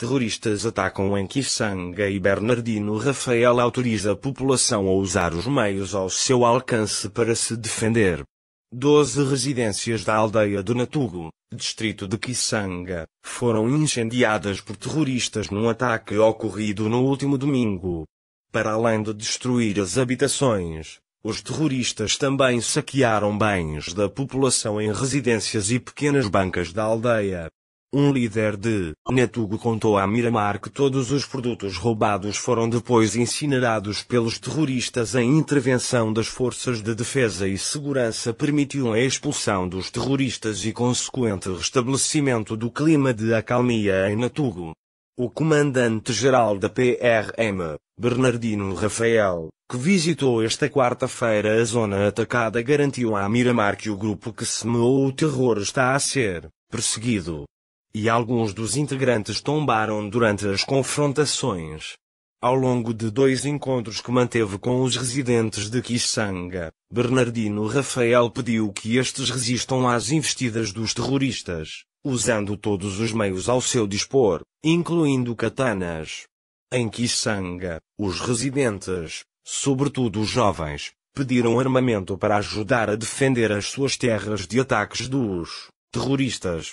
Terroristas atacam em Kisanga e Bernardino Rafael autoriza a população a usar os meios ao seu alcance para se defender. Doze residências da aldeia do Natugo, distrito de Kisanga, foram incendiadas por terroristas num ataque ocorrido no último domingo. Para além de destruir as habitações, os terroristas também saquearam bens da população em residências e pequenas bancas da aldeia. Um líder de Netugo contou a Miramar que todos os produtos roubados foram depois incinerados pelos terroristas. Em intervenção das forças de defesa e segurança permitiu a expulsão dos terroristas e consequente restabelecimento do clima de acalmia em Netugo. O comandante-geral da PRM, Bernardino Rafael, que visitou esta quarta-feira a zona atacada, garantiu a Miramar que o grupo que semeou o terror está a ser perseguido e alguns dos integrantes tombaram durante as confrontações. Ao longo de dois encontros que manteve com os residentes de Kisanga, Bernardino Rafael pediu que estes resistam às investidas dos terroristas, usando todos os meios ao seu dispor, incluindo katanas. Em Kisanga, os residentes, sobretudo os jovens, pediram armamento para ajudar a defender as suas terras de ataques dos terroristas.